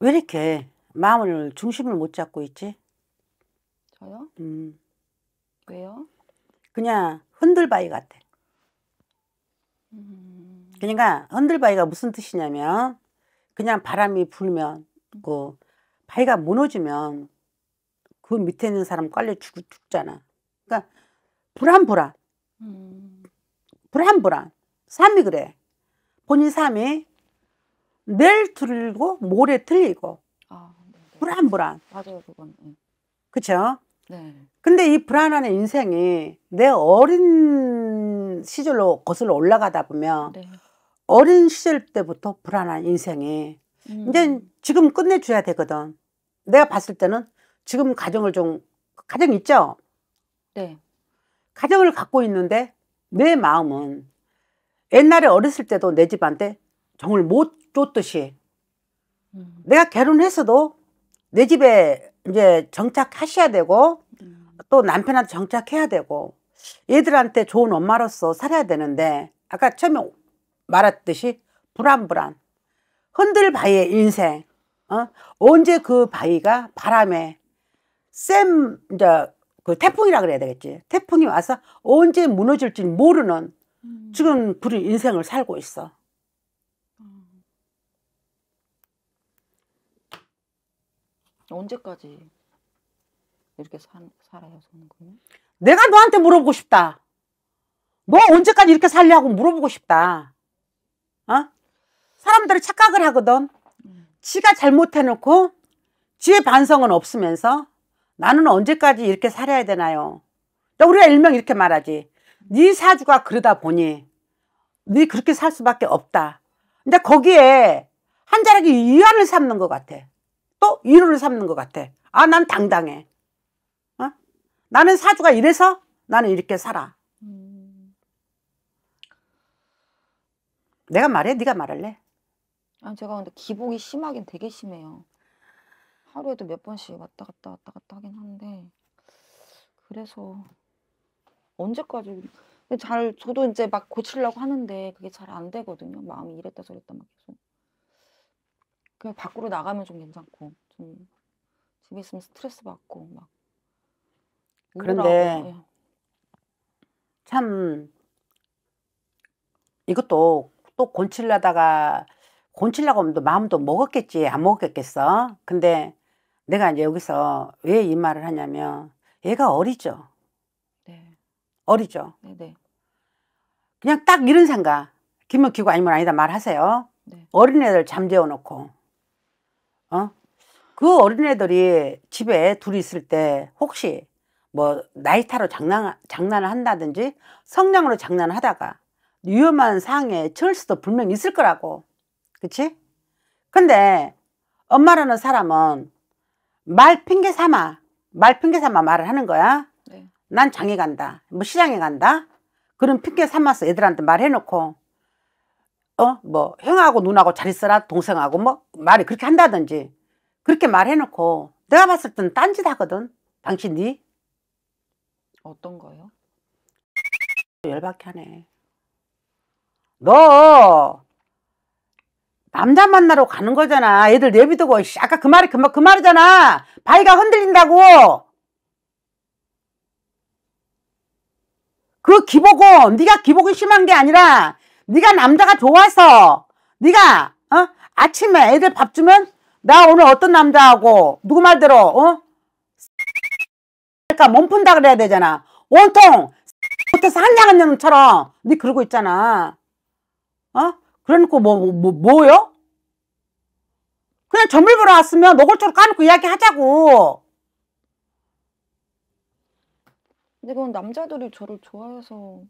왜 이렇게 마음을 중심을 못 잡고 있지? 저요? 음. 왜요? 그냥 흔들바위 같아. 음. 그러니까 흔들바위가 무슨 뜻이냐면 그냥 바람이 불면 그 바위가 무너지면 그 밑에 있는 사람 깔려 죽, 잖아 그러니까 불안불안. 음. 불안불안. 삶이 그래. 본인 삶이 내일 틀리고 모레 틀리고 아, 네. 불안불안 맞아요 그건 네. 그쵸 네. 근데 이 불안한 인생이 내 어린 시절로 거슬러 올라가다 보면 네. 어린 시절 때부터 불안한 인생이 음. 이제 지금 끝내줘야 되거든 내가 봤을 때는 지금 가정을 좀 가정 있죠 네. 가정을 갖고 있는데 내 마음은 옛날에 어렸을 때도 내 집한테 정을 못 줬듯이 음. 내가 결혼했어도 내 집에 이제 정착하셔야 되고 음. 또 남편한테 정착해야 되고 얘들한테 좋은 엄마로서 살아야 되는데 아까 처음에 말했듯이 불안불안 흔들 바위의 인생 어? 언제 그 바위가 바람에 쌤 이제 그 태풍이라 그래야 되겠지 태풍이 와서 언제 무너질지 모르는 음. 지금 불인 인생을 살고 있어 언제까지 이렇게 산, 살아요, 손은은 내가 너한테 물어보고 싶다. 너 언제까지 이렇게 살려고 물어보고 싶다. 어? 사람들이 착각을 하거든. 지가 잘못해놓고 지의 반성은 없으면서 나는 언제까지 이렇게 살아야 되나요? 우리가 일명 이렇게 말하지. 네 사주가 그러다 보니 네 그렇게 살 수밖에 없다. 근데 거기에 한 자락이 위안을 삼는 것 같아. 또 위로를 삼는 것 같아. 아, 난 당당해. 어? 나는 사주가 이래서 나는 이렇게 살아. 내가 말해? 네가 말할래? 아, 제가 근데 기복이 심하긴 되게 심해요. 하루에도 몇 번씩 왔다 갔다 왔다 갔다 하긴 하데 그래서 언제까지 잘 저도 이제 막 고치려고 하는데 그게 잘 안 되거든요. 마음이 이랬다 저랬다 막 계속. 그냥 밖으로 나가면 좀 괜찮고 좀 집에 있으면 스트레스 받고 막 그런데 예. 참 이것도 또 곤칠라다가 곤칠라고 하면 또 마음도 먹었겠지 안먹었겠어 근데 내가 이제 여기서 왜 이 말을 하냐면 얘가 어리죠 네. 어리죠 네네. 네. 그냥 딱 이런 생각 기면 기고 아니면 아니다 말하세요 네. 어린애들 잠재워 놓고 어? 그 어린애들이 집에 둘이 있을 때 혹시 뭐 나이타로 장난, 장난을 한다든지 성냥으로 장난을 하다가 위험한 상황에 처할 수도 분명히 있을 거라고. 그치? 근데 엄마라는 사람은 말 핑계 삼아, 말 핑계 삼아 말을 하는 거야. 네. 난 장에 간다. 뭐 시장에 간다. 그런 핑계 삼아서 애들한테 말해놓고 어, 뭐, 형하고 누나하고 잘 있어라, 동생하고 뭐, 말이 그렇게 한다든지. 그렇게 말해놓고, 내가 봤을 땐 딴짓 하거든. 당신 니? 어떤 거요? 열받게 하네. 너, 남자 만나러 가는 거잖아. 애들 내비두고, 아까 그 말이 그, 그 말이잖아. 바위가 흔들린다고! 그 기복은, 네가 기복이 심한 게 아니라, 네가 남자가 좋아서 네가 어? 아침에 애들 밥 주면 나 오늘 어떤 남자하고 누구 말대로 어? 그러니까 몸 푼다 그래야 되잖아. 온통 못해서 한양한 놈처럼 네 그러고 있잖아. 어? 그러놓고 뭐, 뭐, 뭐, 뭐요? 그냥 점을 보러 왔으면 노골적으로 까놓고 이야기하자고. 근데 그건 남자들이 저를 좋아해서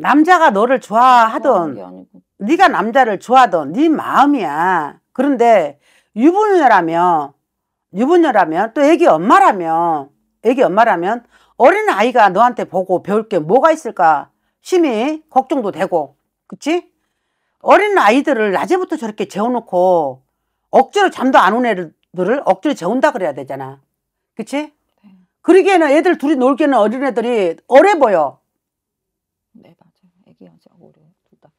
남자가 너를 좋아하던 네가 남자를 좋아하던 네 마음이야. 그런데 유부녀라면 유부녀라면 또 애기 엄마라면 애기 엄마라면 어린 아이가 너한테 보고 배울 게 뭐가 있을까 심히 걱정도 되고 그치? 어린 아이들을 낮에부터 저렇게 재워놓고 억지로 잠도 안 온 애들을 억지로 재운다 그래야 되잖아 그치? 네. 그러기에는 애들 둘이 놀기에는 어린애들이 어려 보여 자기야지 어려둘 다.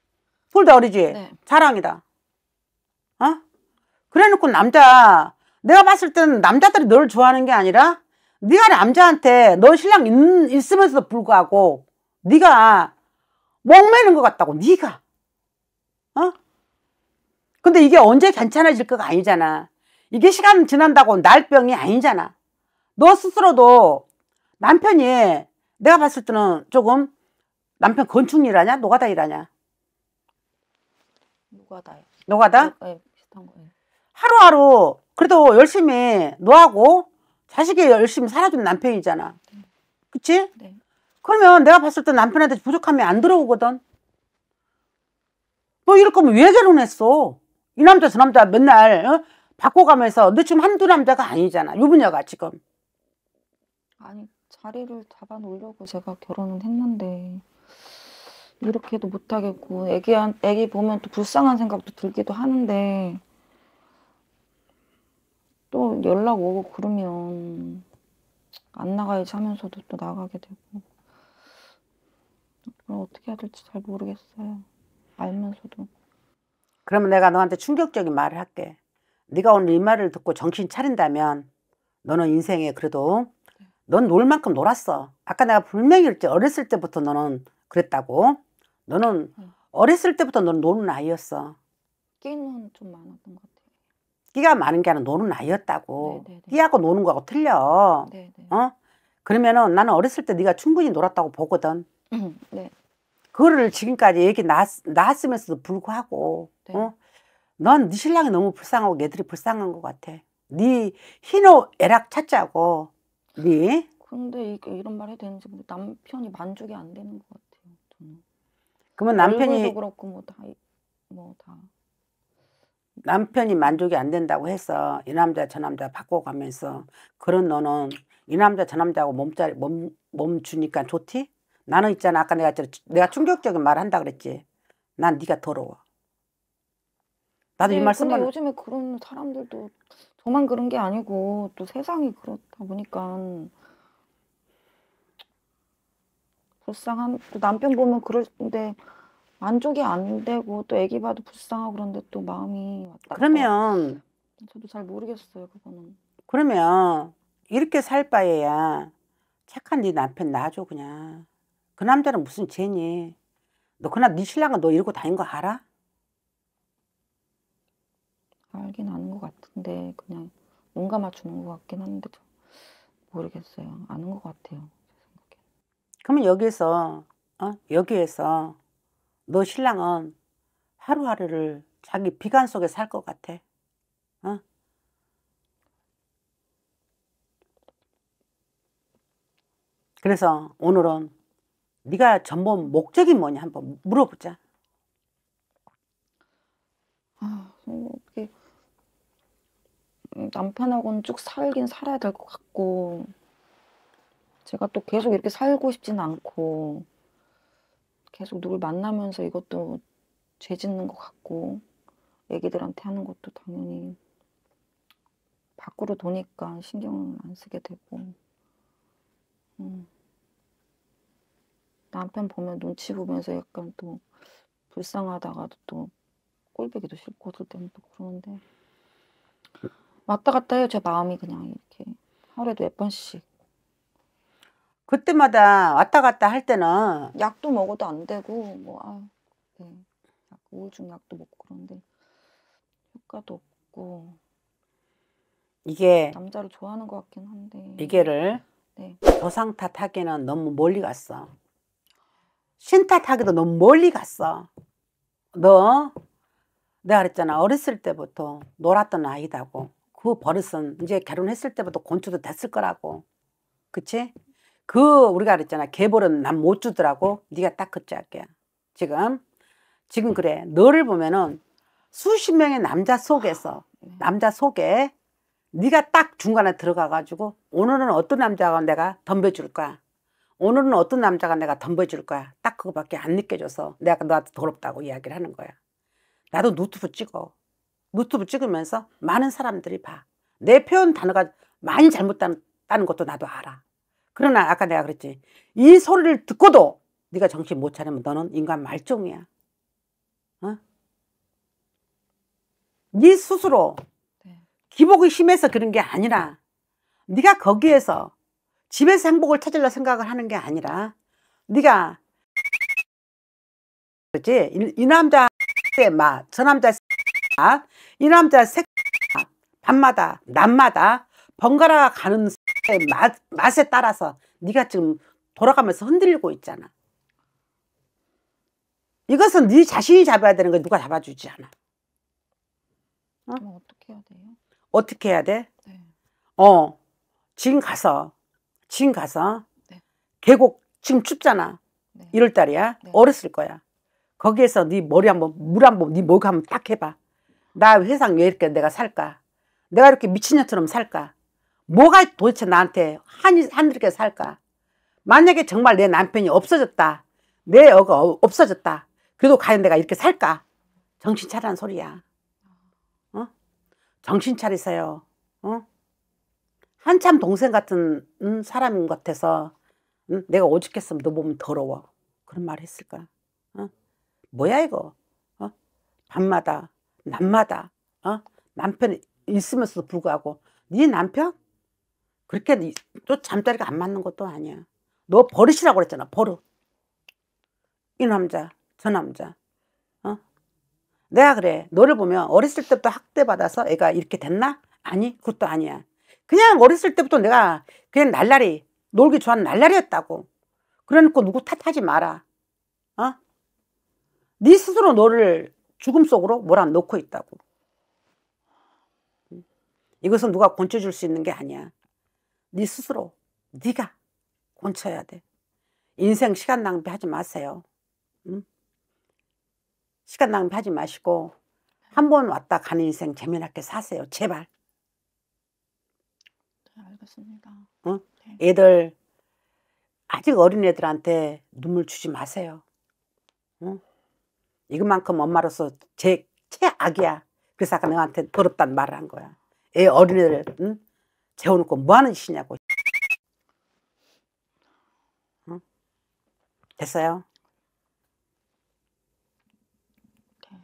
둘다 어리지. 네. 사랑이다. 어? 그래놓고 남자 내가 봤을 때는 남자들이 널 좋아하는 게 아니라 네가 남자한테 너 신랑 있, 으면서도 불구하고 네가 목매는 것 같다고 네가 어? 근데 이게 언제 괜찮아질 것 아니잖아 이게 시간 지난다고 날 병이 아니잖아 너 스스로도 남편이 내가 봤을 때는 조금 남편 건축 일하냐? 노가다 일하냐? 노가다 노가다? 네, 네, 비슷한 거예요. 하루하루 그래도 열심히 노하고 자식이 열심히 살아준 남편이잖아. 그치? 네. 그러면 내가 봤을 때 남편한테 부족함이 안 들어오거든. 너 이럴 거면 왜 결혼했어? 이 남자 저 남자 맨날 어? 바꿔가면서 너 지금 한두 남자가 아니잖아. 유부녀가 지금. 아니 자리를 잡아놓으려고 제가 결혼은 했는데 이렇게도 못하겠고 애기 애기 보면 또 불쌍한 생각도 들기도 하는데 또 연락 오고 그러면 안 나가야지 하면서도 또 나가게 되고 어떻게 해야 될지 잘 모르겠어요 알면서도 그러면 내가 너한테 충격적인 말을 할게 네가 오늘 이 말을 듣고 정신 차린다면 너는 인생에 그래도 네. 넌놀 만큼 놀았어 아까 내가 불명일때 어렸을 때부터 너는 그랬다고 너는 어렸을 때부터 너는 노는 아이였어. 끼는 좀 많았던 것 같아요. 끼가 많은 게 아니라 노는 아이였다고. 네네네. 끼하고 노는 거하고 틀려. 네네. 어? 그러면은 나는 어렸을 때 네가 충분히 놀았다고 보거든. 음, 네. 그거를 지금까지 얘기 낳았, 낳았으면서도 불구하고 네. 어? 넌네 신랑이 너무 불쌍하고 애들이 네 불쌍한 것 같아. 네 희노 애락 찾자고. 네. 근데 이게 이런 말 해도 되는지 남편이 만족이 안 되는 것 같아. 그러면 남편이 그렇고 뭐다뭐 뭐 다. 남편이 만족이 안 된다고 해서 이 남자 저 남자 바꿔가면서 그런 너는 이 남자 저 남자하고 몸짜리 몸, 몸 주니까 좋지? 나는 있잖아 아까 내가 내가 충격적인 말을 한다 그랬지. 난 네가 더러워. 나도 이 말씀만. 네, 근데 요즘에 그런 사람들도 저만 그런 게 아니고 또 세상이 그렇다 보니까 불쌍한 남편 보면 그런데 만족이 안 되고 또 아기 봐도 불쌍하고 그런데 또 마음이 왔다. 그러면 저도 잘 모르겠어요 그거는. 그러면 이렇게 살 바에야 착한 네 남편 놔줘 그냥. 그 남자는 무슨 죄니? 너 그날 네 신랑과 너 이러고 다닌 거 알아? 알긴 아는 것 같은데 그냥 뭔가 맞추는 것 같긴 한데 모르겠어요. 아는 것 같아요. 그러면 여기에서 어? 여기에서 너 신랑은 하루하루를 자기 비관 속에 살 것 같아. 어? 그래서 오늘은 네가 전본 목적이 뭐냐 한번 물어보자. 아, 어떻게 남편하고는 쭉 살긴 살아야 될 것 같고 제가 또 계속 이렇게 살고 싶진 않고 계속 누굴 만나면서 이것도 죄 짓는 것 같고 애기들한테 하는 것도 당연히 밖으로 도니까 신경을 안 쓰게 되고 음. 남편 보면 눈치 보면서 약간 또 불쌍하다가도 또 꼴보기도 싫고 어떨 때는 또 그러는데 왔다 갔다 해요 제 마음이 그냥 이렇게 하루에도 몇 번씩 그때마다 왔다 갔다 할 때는 약도 먹어도 안 되고 뭐 아, 네. 우울증 약도 먹고 그런데 효과도 없고 이게 남자를 좋아하는 것 같긴 한데 이게를 네. 조상 탓하기는 너무 멀리 갔어 신 탓하기도 너무 멀리 갔어 너 내가 그랬잖아 어렸을 때부터 놀았던 아이다고 그 버릇은 이제 결혼했을 때부터 곤추도 됐을 거라고 그치? 그 우리가 그랬잖아 개벌은 난 못 주더라고 네가 딱 그짝게 지금 지금 그래 너를 보면은 수십 명의 남자 속에서 남자 속에 네가 딱 중간에 들어가 가지고 오늘은 어떤 남자가 내가 덤벼줄까 오늘은 어떤 남자가 내가 덤벼줄 거야 딱 그거밖에 안 느껴져서 내가 너한테 더럽다고 이야기를 하는 거야 나도 노트북 찍어 노트북 찍으면서 많은 사람들이 봐내 표현 단어가 많이 잘못됐다는 것도 나도 알아 그러나 아까 내가 그랬지. 이 소리를 듣고도 네가 정신 못 차리면 너는 인간 말종이야. 어? 네 스스로 기복이 심해서 그런 게 아니라 네가 거기에서 집에서 행복을 찾으려 생각을 하는 게 아니라 네가 그렇지 이, 이 남자 맛저 남자 맛이 남자 색 밤마다 낮마다 번갈아 가는 그 맛, 맛에 따라서 네가 지금 돌아가면서 흔들리고 있잖아. 이것은 네 자신이 잡아야 되는 거 누가 잡아주지 않아. 어? 그럼 어떻게 해야 돼요? 어떻게 해야 돼? 네. 어, 지금 가서, 지금 가서, 네. 계곡, 지금 춥잖아. 네. 1월 달이야. 네. 어렸을 거야. 거기에서 네 머리 한번, 물 한번, 네 목욕 한번 딱 해봐. 나 회상 왜 이렇게 내가 살까? 내가 이렇게 미친년처럼 살까? 뭐가 도대체 나한테 한, 이 하늘게 살까? 만약에 정말 내 남편이 없어졌다. 내 어가 없어졌다. 그래도 과연 내가 이렇게 살까? 정신 차리란 소리야. 어? 정신 차리세요. 어? 한참 동생 같은 음, 사람인 것 같아서 음, 내가 오죽했으면 너 보면 더러워. 그런 말 했을까? 어? 뭐야 이거? 어? 밤마다, 낮마다 어? 남편이 있으면서도 불구하고 네 남편? 그렇게 또 잠자리가 안 맞는 것도 아니야. 너 버릇이라고 그랬잖아. 버릇. 이 남자, 저 남자. 어? 내가 그래. 너를 보면 어렸을 때부터 학대받아서 애가 이렇게 됐나? 아니, 그것도 아니야. 그냥 어렸을 때부터 내가 그냥 날라리, 놀기 좋아하는 날라리였다고. 그러놓고 누구 탓하지 마라. 어? 네 스스로 너를 죽음 속으로 몰아넣고 있다고. 음. 이것은 누가 곤쳐줄 수 있는 게 아니야. 네 스스로 네가 고쳐야 돼. 인생 시간 낭비하지 마세요. 응? 시간 낭비하지 마시고 한 번 왔다 가는 인생 재미나게 사세요. 제발. 알겠습니다. 응? 네. 애들 아직 어린 애들한테 눈물 주지 마세요. 응? 이것만큼 엄마로서 제 최악이야. 그래서 아까 너한테 더럽단 말을 한 거야. 애 어린애들 응? 세워놓고뭐 하는 짓이냐고. 응? 됐어요? 네.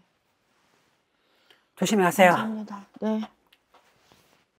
조심히 가세요. 감사합니다. 네.